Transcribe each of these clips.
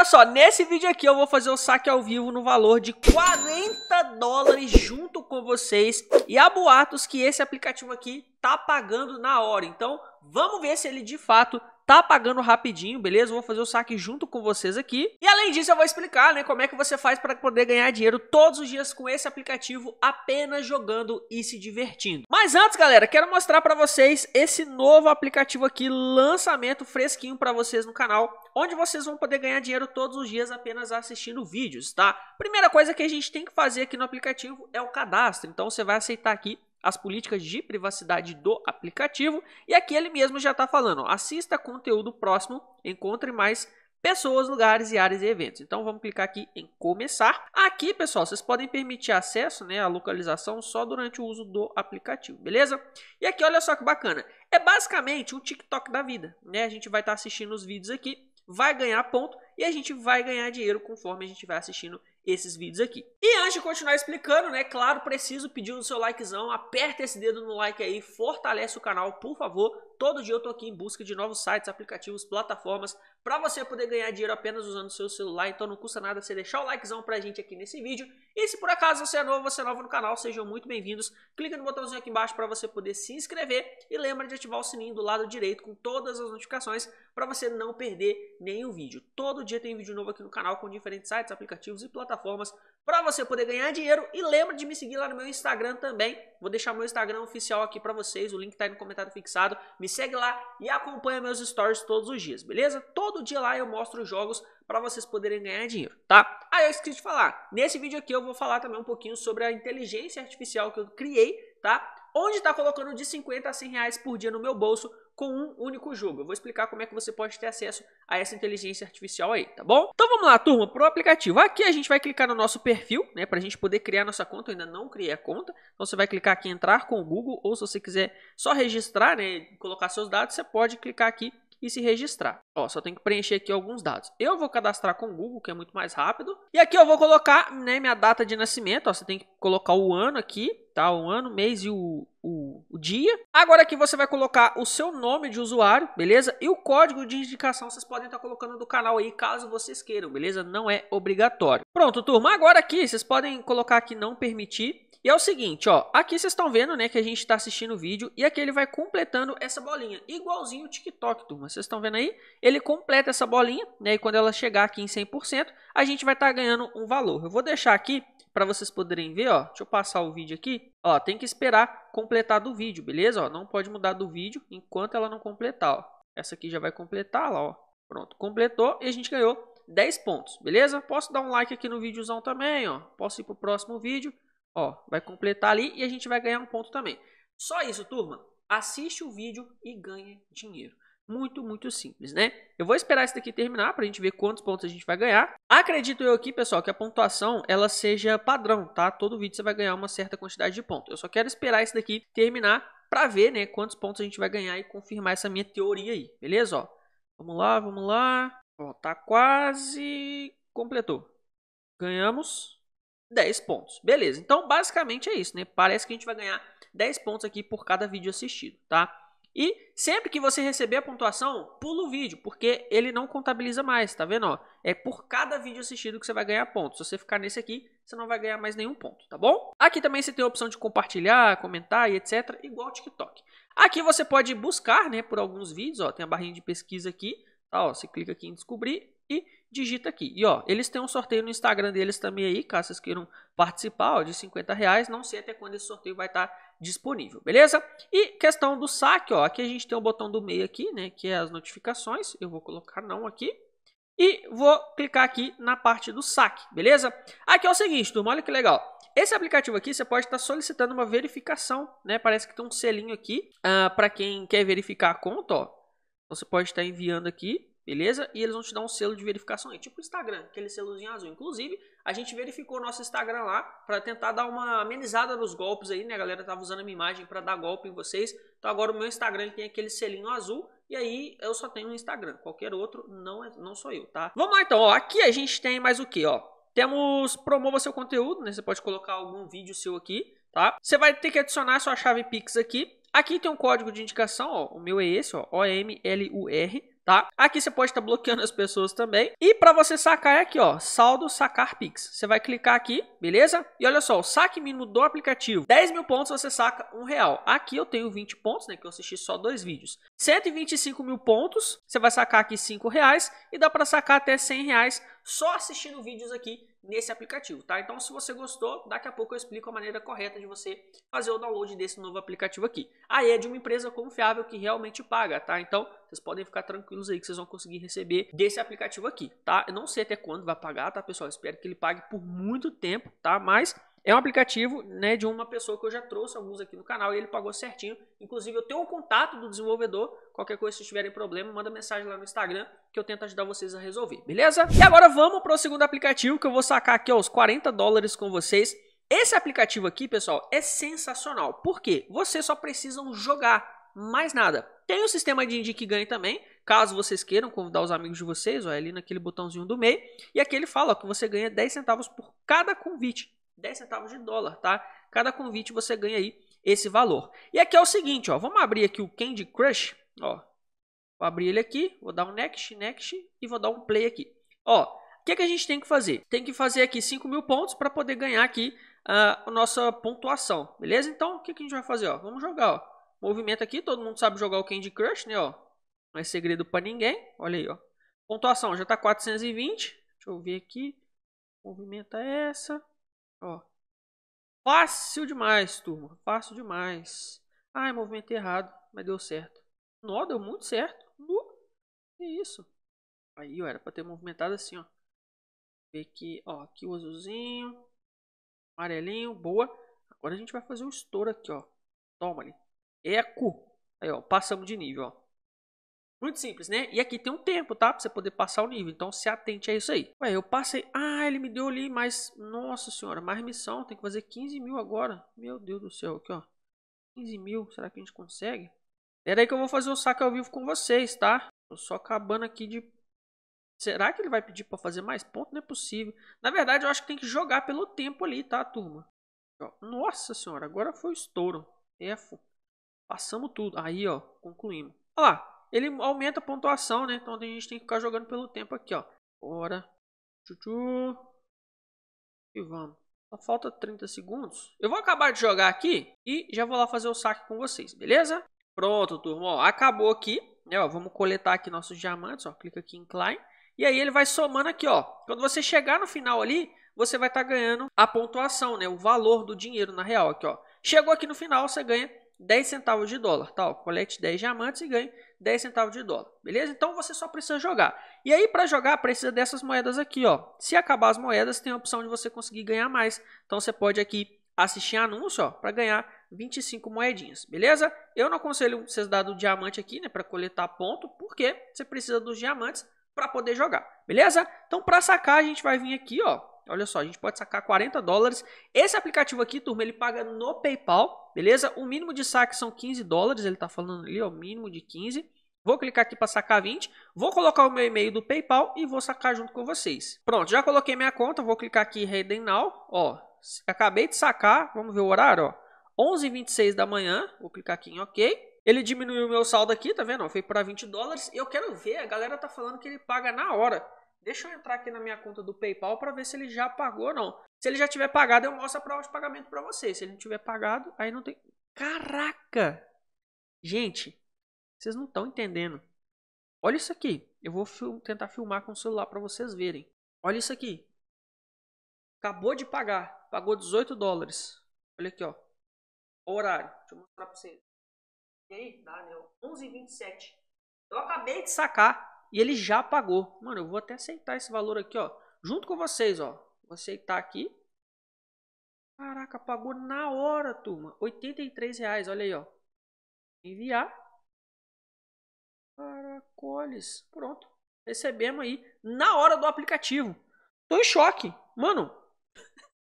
olha só, nesse vídeo aqui eu vou fazer o saque ao vivo no valor de 40 dólares junto com vocês. E há boatos que esse aplicativo aqui tá pagando na hora. Então, vamos ver se ele de fato tá pagando rapidinho, beleza? Vou fazer o saque junto com vocês aqui. E além disso, eu vou explicar, né, como é que você faz para poder ganhar dinheiro todos os dias com esse aplicativo, apenas jogando e se divertindo. Mas antes, galera, quero mostrar para vocês esse novo aplicativo aqui, lançamento fresquinho para vocês no canal onde vocês vão poder ganhar dinheiro todos os dias apenas assistindo vídeos, tá? Primeira coisa que a gente tem que fazer aqui no aplicativo é o cadastro. Então você vai aceitar aqui as políticas de privacidade do aplicativo e aqui ele mesmo já está falando, assista conteúdo próximo, encontre mais pessoas, lugares e áreas e eventos. Então vamos clicar aqui em começar. Aqui, pessoal, vocês podem permitir acesso, né, à localização só durante o uso do aplicativo, beleza? E aqui olha só que bacana. É basicamente um TikTok da vida, né? A gente vai estar tá assistindo os vídeos aqui vai ganhar ponto e a gente vai ganhar dinheiro conforme a gente vai assistindo esses vídeos aqui. E antes de continuar explicando, né, claro, preciso pedir o seu likezão, aperta esse dedo no like aí, fortalece o canal, por favor. Todo dia eu tô aqui em busca de novos sites, aplicativos, plataformas para você poder ganhar dinheiro apenas usando o seu celular. Então não custa nada você deixar o likezão pra gente aqui nesse vídeo. E se por acaso você é novo, você é novo no canal, sejam muito bem-vindos. Clica no botãozinho aqui embaixo para você poder se inscrever e lembra de ativar o sininho do lado direito com todas as notificações para você não perder nenhum vídeo. Todo dia tem vídeo novo aqui no canal com diferentes sites, aplicativos e plataformas para você poder ganhar dinheiro. E lembra de me seguir lá no meu Instagram também. Vou deixar meu Instagram oficial aqui para vocês, o link tá aí no comentário fixado. Me segue lá e acompanha meus stories todos os dias, beleza? Todo dia lá eu mostro jogos para vocês poderem ganhar dinheiro, tá? Ah, eu esqueci de falar. Nesse vídeo aqui eu vou falar também um pouquinho sobre a inteligência artificial que eu criei, tá? Onde está colocando de 50 a 100 reais por dia no meu bolso com um único jogo. Eu vou explicar como é que você pode ter acesso a essa inteligência artificial aí, tá bom? Então vamos lá, turma, pro aplicativo. Aqui a gente vai clicar no nosso perfil, né, para a gente poder criar nossa conta. Eu ainda não criei a conta. Então você vai clicar aqui em entrar com o Google ou se você quiser só registrar, né, colocar seus dados, você pode clicar aqui e se registrar. Ó, só tem que preencher aqui alguns dados. Eu vou cadastrar com o Google, que é muito mais rápido. E aqui eu vou colocar, né, minha data de nascimento. Ó, você tem que colocar o ano aqui, tá? O ano, mês e o, o o, dia. Agora aqui você vai colocar o seu nome de usuário, beleza? E o código de indicação vocês podem estar colocando do canal aí, caso vocês queiram, beleza? Não é obrigatório. Pronto, turma. Agora aqui vocês podem colocar aqui não permitir. E é o seguinte, ó, aqui vocês estão vendo, né, que a gente está assistindo o vídeo e aqui ele vai completando essa bolinha, igualzinho o TikTok, turma. Vocês estão vendo aí? Ele completa essa bolinha, né, e quando ela chegar aqui em 100%, a gente vai estar tá ganhando um valor. Eu vou deixar aqui para vocês poderem ver, ó, deixa eu passar o vídeo aqui. Ó, tem que esperar completar do vídeo, beleza? Ó, não pode mudar do vídeo enquanto ela não completar, ó. Essa aqui já vai completar lá, ó. Pronto, completou e a gente ganhou 10 pontos, beleza? Posso dar um like aqui no vídeozão também, ó. Posso ir pro próximo vídeo, ó. Vai completar ali e a gente vai ganhar um ponto também. Só isso, turma. Assiste o vídeo e ganhe dinheiro. Muito, muito simples, né? Eu vou esperar isso daqui terminar para a gente ver quantos pontos a gente vai ganhar. Acredito eu aqui, pessoal, que a pontuação ela seja padrão, tá? Todo vídeo você vai ganhar uma certa quantidade de pontos. Eu só quero esperar isso daqui terminar para ver, né, quantos pontos a gente vai ganhar e confirmar essa minha teoria aí, beleza? Ó, vamos lá, vamos lá. Ó, tá quase completou. Ganhamos 10 pontos. Beleza, então basicamente é isso, né? Parece que a gente vai ganhar 10 pontos aqui por cada vídeo assistido, tá? E sempre que você receber a pontuação, pula o vídeo, porque ele não contabiliza mais, tá vendo? é por cada vídeo assistido que você vai ganhar ponto. Se você ficar nesse aqui, você não vai ganhar mais nenhum ponto, tá bom? Aqui também você tem a opção de compartilhar, comentar e etc, igual ao TikTok. Aqui você pode buscar, né, por alguns vídeos, ó, tem a barrinha de pesquisa aqui, tá, ó, você clica aqui em descobrir e digita aqui. E ó, eles têm um sorteio no Instagram deles também aí, caso vocês queiram participar, ó, de 50 reais. Não sei até quando esse sorteio vai estar tá disponível, beleza? E questão do saque, ó, aqui a gente tem o botão do meio aqui, né, que é as notificações, eu vou colocar não aqui, e vou clicar aqui na parte do saque, beleza? Aqui é o seguinte, turma, olha que legal. Esse aplicativo aqui você pode estar solicitando uma verificação, né? Parece que tem um selinho aqui uh, ah, para quem quer verificar a conta, ó. Então você pode estar enviando aqui Beleza? E eles vão te dar um selo de verificação aí, é tipo o Instagram, aquele selozinho azul. Inclusive, a gente verificou o nosso Instagram lá para tentar dar uma amenizada nos golpes aí, né? A galera tava usando a minha imagem para dar golpe em vocês. Então agora o meu Instagram tem aquele selinho azul e aí eu só tenho um Instagram. Qualquer outro não é, não sou eu, tá? Vamos lá então, ó, aqui a gente tem mais o que, ó? Temos promova seu conteúdo, né? Você pode colocar algum vídeo seu aqui, tá? Você vai ter que adicionar sua chave Pix aqui. Aqui tem um código de indicação, ó. O meu é esse, ó, O M L U R tá? Aqui você pode estar tá bloqueando as pessoas também. E para você sacar é aqui, ó, saldo sacar Pix. Você vai clicar aqui, beleza? E olha só, o saque mínimo do aplicativo, 10 mil pontos você saca um real. Aqui eu tenho 20 pontos, né, que eu assisti só dois vídeos. 125 mil pontos, você vai sacar aqui 5 reais e dá para sacar até 100 reais só assistindo vídeos aqui nesse aplicativo, tá? Então, se você gostou, daqui a pouco eu explico a maneira correta de você fazer o download desse novo aplicativo aqui. Aí é de uma empresa confiável que realmente paga, tá? Então, vocês podem ficar tranquilos aí que vocês vão conseguir receber desse aplicativo aqui, tá? Eu não sei até quando vai pagar, tá, pessoal? Eu espero que ele pague por muito tempo, tá? Mas é um aplicativo né, de uma pessoa que eu já trouxe alguns aqui no canal e ele pagou certinho. Inclusive, eu tenho o um contato do desenvolvedor. Qualquer coisa, se tiverem problema, manda mensagem lá no Instagram que eu tento ajudar vocês a resolver, beleza? E agora vamos para o segundo aplicativo que eu vou sacar aqui ó, os 40 dólares com vocês. Esse aplicativo aqui, pessoal, é sensacional. Por quê? Vocês só precisam jogar, mais nada. Tem o sistema de indique ganhe também, caso vocês queiram convidar os amigos de vocês, ó, é ali naquele botãozinho do meio. E aqui ele fala ó, que você ganha 10 centavos por cada convite. 10 centavos de dólar, tá? Cada convite você ganha aí esse valor. E aqui é o seguinte, ó, vamos abrir aqui o Candy Crush, ó. Vou abrir ele aqui, vou dar um next, next e vou dar um play aqui. Ó, o que, que a gente tem que fazer? Tem que fazer aqui 5 mil pontos para poder ganhar aqui uh, a nossa pontuação, beleza? Então, o que, que a gente vai fazer, ó? Vamos jogar, ó. Movimento aqui, todo mundo sabe jogar o Candy Crush, né, ó. Não é segredo para ninguém, olha aí, ó. Pontuação já tá 420, deixa eu ver aqui. Movimenta essa, Ó. Fácil demais, turma. Fácil demais. Ai, movimento errado, mas deu certo. Nó, deu muito certo. é que isso. Aí, ó, era pra ter movimentado assim, ó. Ver aqui, ó. Aqui o azulzinho. Amarelinho, boa. Agora a gente vai fazer um estouro aqui, ó. Toma ali. Eco. Aí, ó. Passamos de nível, ó. Muito simples, né? E aqui tem um tempo, tá? Pra você poder passar o nível. Então se atente a isso aí. Ué, eu passei. Ah, ele me deu ali, mas. Nossa senhora, mais missão. Tem que fazer 15 mil agora. Meu Deus do céu, aqui, ó. 15 mil. Será que a gente consegue? Pera aí que eu vou fazer o saque ao vivo com vocês, tá? Tô só acabando aqui de. Será que ele vai pedir pra fazer mais ponto? Não é possível. Na verdade, eu acho que tem que jogar pelo tempo ali, tá, turma? nossa senhora, agora foi o estouro. É, passamos tudo. Aí, ó, concluímos. Olha lá, ele aumenta a pontuação, né? Então a gente tem que ficar jogando pelo tempo aqui, ó. Bora. Tchutchu. E vamos. Só falta 30 segundos. Eu vou acabar de jogar aqui e já vou lá fazer o saque com vocês, beleza? Pronto, turma. Ó, acabou aqui. É, ó, vamos coletar aqui nossos diamantes. Ó, clica aqui em Climb. E aí ele vai somando aqui, ó. Quando você chegar no final ali, você vai estar tá ganhando a pontuação, né? O valor do dinheiro, na real, aqui, ó. Chegou aqui no final, você ganha 10 centavos de dólar, tal, tá, colete 10 diamantes e ganhe 10 centavos de dólar, beleza? Então você só precisa jogar. E aí para jogar precisa dessas moedas aqui, ó. Se acabar as moedas, tem a opção de você conseguir ganhar mais. Então você pode aqui assistir anúncio, ó, para ganhar 25 moedinhas, beleza? Eu não aconselho vocês dar do diamante aqui, né, para coletar ponto, porque você precisa dos diamantes para poder jogar, beleza? Então para sacar a gente vai vir aqui, ó, Olha só, a gente pode sacar 40 dólares. Esse aplicativo aqui, turma, ele paga no PayPal, beleza? O mínimo de saque são 15 dólares, ele tá falando ali, ó, mínimo de 15. Vou clicar aqui para sacar 20, vou colocar o meu e-mail do PayPal e vou sacar junto com vocês. Pronto, já coloquei minha conta, vou clicar aqui em Redeem Now, ó, acabei de sacar, vamos ver o horário, ó, 11h26 da manhã, vou clicar aqui em OK. Ele diminuiu o meu saldo aqui, tá vendo? Foi para 20 dólares. Eu quero ver, a galera tá falando que ele paga na hora. Deixa eu entrar aqui na minha conta do PayPal para ver se ele já pagou ou não. Se ele já tiver pagado, eu mostro a prova de pagamento para você. Se ele não tiver pagado, aí não tem. Caraca! Gente, vocês não estão entendendo. Olha isso aqui. Eu vou fil tentar filmar com o celular para vocês verem. Olha isso aqui. Acabou de pagar. Pagou 18 dólares. Olha aqui, ó. Horário. Deixa eu mostrar para vocês. E aí? Dá, 11h27. Né? Eu acabei de sacar e ele já pagou. Mano, eu vou até aceitar esse valor aqui, ó. Junto com vocês, ó. Vou aceitar aqui. Caraca, pagou na hora, turma. 83 reais, olha aí, ó. Enviar. Caracoles. Pronto. Recebemos aí na hora do aplicativo. Tô em choque. Mano,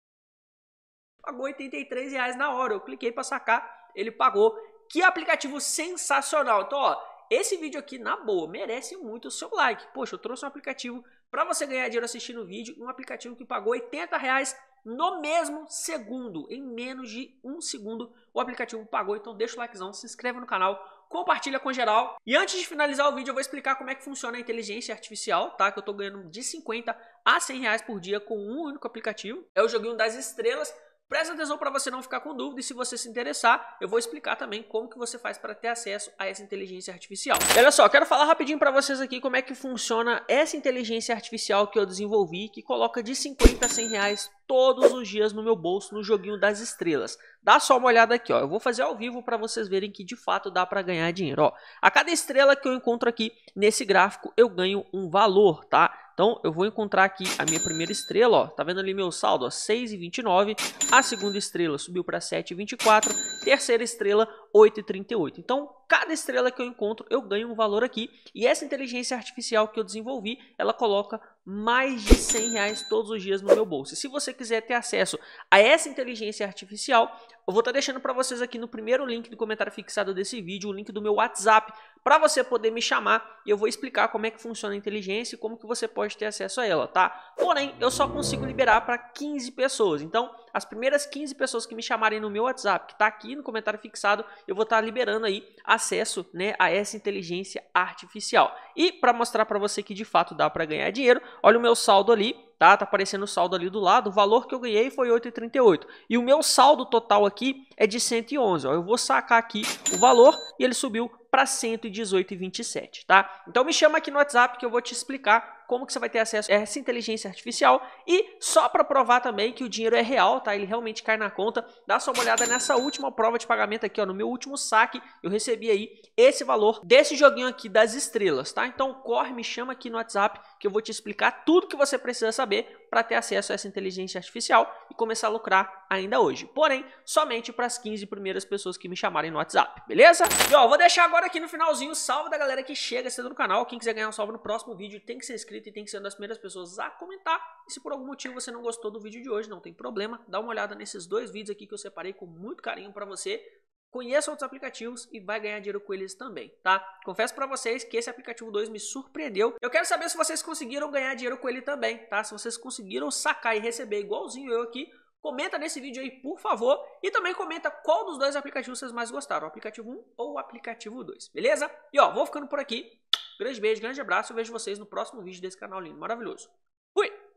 pagou 83 reais na hora. Eu cliquei para sacar, ele pagou. Que aplicativo sensacional. Então, ó, esse vídeo aqui, na boa, merece muito o seu like. Poxa, eu trouxe um aplicativo para você ganhar dinheiro assistindo o vídeo, um aplicativo que pagou 80 reais no mesmo segundo, em menos de um segundo, o aplicativo pagou. Então deixa o likezão, se inscreva no canal, compartilha com geral. E antes de finalizar o vídeo, eu vou explicar como é que funciona a inteligência artificial, tá? Que eu tô ganhando de 50 a 100 reais por dia com um único aplicativo. É o joguinho das estrelas. Presta atenção para você não ficar com dúvida e se você se interessar, eu vou explicar também como que você faz para ter acesso a essa inteligência artificial. E olha só, quero falar rapidinho para vocês aqui como é que funciona essa inteligência artificial que eu desenvolvi, que coloca de 50 a 100 reais todos os dias no meu bolso no joguinho das estrelas. Dá só uma olhada aqui, ó. Eu vou fazer ao vivo para vocês verem que de fato dá para ganhar dinheiro, ó. A cada estrela que eu encontro aqui nesse gráfico, eu ganho um valor, tá? Então eu vou encontrar aqui a minha primeira estrela, ó. Tá vendo ali meu saldo, ó, 6,29. A segunda estrela subiu para 7,24. Terceira estrela, 8,38. Então, cada estrela que eu encontro, eu ganho um valor aqui. E essa inteligência artificial que eu desenvolvi, ela coloca mais de 100 reais todos os dias no meu bolso. E se você quiser ter acesso a essa inteligência artificial, eu vou estar tá deixando para vocês aqui no primeiro link do comentário fixado desse vídeo, o link do meu WhatsApp, para você poder me chamar e eu vou explicar como é que funciona a inteligência e como que você pode ter acesso a ela, tá? Porém, eu só consigo liberar para 15 pessoas. Então, as primeiras 15 pessoas que me chamarem no meu WhatsApp, que está aqui no comentário fixado, eu vou estar tá liberando aí acesso né, a essa inteligência artificial. E para mostrar para você que de fato dá para ganhar dinheiro, olha o meu saldo ali, tá? Tá aparecendo o saldo ali do lado. O valor que eu ganhei foi 8,38. E o meu saldo total aqui é de 111. Ó. Eu vou sacar aqui o valor e ele subiu para 118,27, tá? Então me chama aqui no WhatsApp que eu vou te explicar como que você vai ter acesso a essa inteligência artificial e só para provar também que o dinheiro é real, tá? Ele realmente cai na conta. Dá só uma olhada nessa última prova de pagamento aqui, ó, no meu último saque, eu recebi aí esse valor desse joguinho aqui das estrelas, tá? Então corre, me chama aqui no WhatsApp que eu vou te explicar tudo que você precisa saber para ter acesso a essa inteligência artificial e começar a lucrar ainda hoje. Porém, somente para as 15 primeiras pessoas que me chamarem no WhatsApp, beleza? E ó, vou deixar agora aqui no finalzinho o salve da galera que chega cedo no canal. Quem quiser ganhar um salve no próximo vídeo tem que ser inscrito e tem que ser uma das primeiras pessoas a comentar. E se por algum motivo você não gostou do vídeo de hoje, não tem problema, dá uma olhada nesses dois vídeos aqui que eu separei com muito carinho para você conheça outros aplicativos e vai ganhar dinheiro com eles também, tá? Confesso para vocês que esse aplicativo 2 me surpreendeu. Eu quero saber se vocês conseguiram ganhar dinheiro com ele também, tá? Se vocês conseguiram sacar e receber igualzinho eu aqui, comenta nesse vídeo aí, por favor, e também comenta qual dos dois aplicativos vocês mais gostaram, o aplicativo 1 ou o aplicativo 2, beleza? E ó, vou ficando por aqui. Grande beijo, grande abraço, eu vejo vocês no próximo vídeo desse canal lindo, maravilhoso.